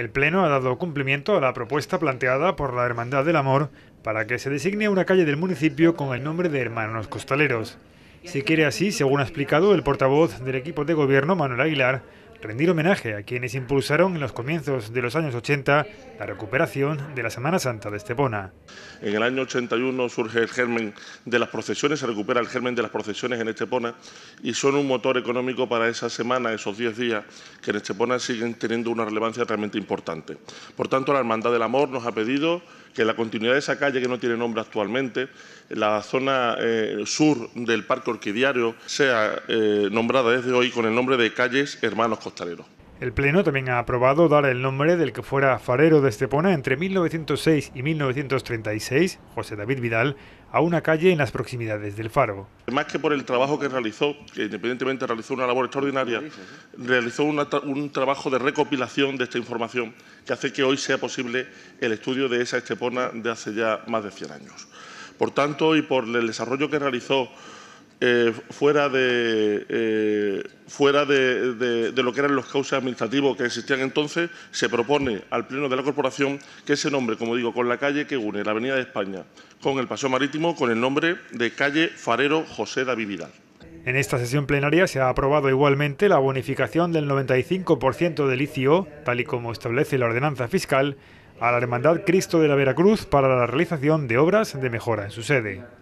El Pleno ha dado cumplimiento a la propuesta planteada por la Hermandad del Amor para que se designe una calle del municipio con el nombre de Hermanos Costaleros. Si quiere así, según ha explicado el portavoz del equipo de gobierno, Manuel Aguilar, rendir homenaje a quienes impulsaron en los comienzos de los años 80 la recuperación de la Semana Santa de Estepona. En el año 81 surge el germen de las procesiones, se recupera el germen de las procesiones en Estepona y son un motor económico para esa semana, esos 10 días, que en Estepona siguen teniendo una relevancia realmente importante. Por tanto, la Hermandad del Amor nos ha pedido que la continuidad de esa calle, que no tiene nombre actualmente, la zona eh, sur del Parque Orquidiario, sea eh, nombrada desde hoy con el nombre de Calles Hermanos el Pleno también ha aprobado dar el nombre del que fuera farero de Estepona entre 1906 y 1936, José David Vidal, a una calle en las proximidades del Faro. Más que por el trabajo que realizó, que independientemente realizó una labor extraordinaria, realizó un trabajo de recopilación de esta información que hace que hoy sea posible el estudio de esa Estepona de hace ya más de 100 años. Por tanto, y por el desarrollo que realizó eh, fuera, de, eh, fuera de, lo que eran los cauces administrativos que existían entonces, se propone al Pleno de la Corporación que se nombre, como digo, con la calle que une la Avenida de España con el Paseo Marítimo, con el nombre de calle Farero José David Vidal. En esta sesión plenaria se ha aprobado igualmente la bonificación del 95% del ICO, tal y como establece la ordenanza fiscal, a la Hermandad Cristo de la Veracruz para la realización de obras de mejora en su sede.